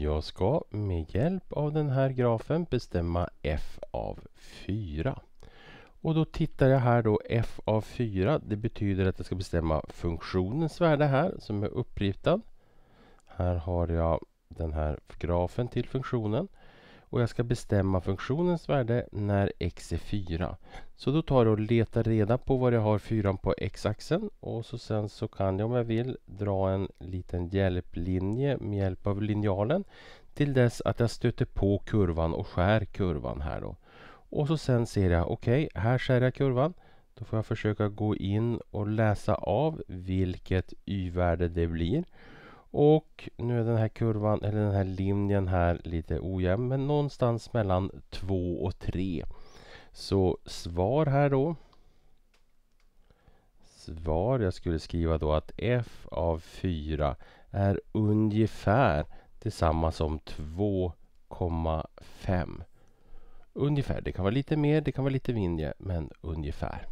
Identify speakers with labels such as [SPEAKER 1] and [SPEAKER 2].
[SPEAKER 1] Jag ska med hjälp av den här grafen bestämma f av 4. Och då tittar jag här då f av 4. Det betyder att jag ska bestämma funktionens värde här som är uppritad. Här har jag den här grafen till funktionen och jag ska bestämma funktionens värde när x är 4. Så då tar jag och letar reda på var jag har 4 på x-axeln och så sen så kan jag om jag vill dra en liten hjälplinje med hjälp av linjalen till dess att jag stöter på kurvan och skär kurvan här då. Och så sen ser jag, okej, okay, här skär jag kurvan. Då får jag försöka gå in och läsa av vilket y-värde det blir. Och nu är den här kurvan, eller den här linjen här lite ojämn, men någonstans mellan 2 och 3. Så svar här då. Svar, jag skulle skriva då att f av 4 är ungefär detsamma som 2,5. Ungefär, det kan vara lite mer, det kan vara lite mindre, men ungefär.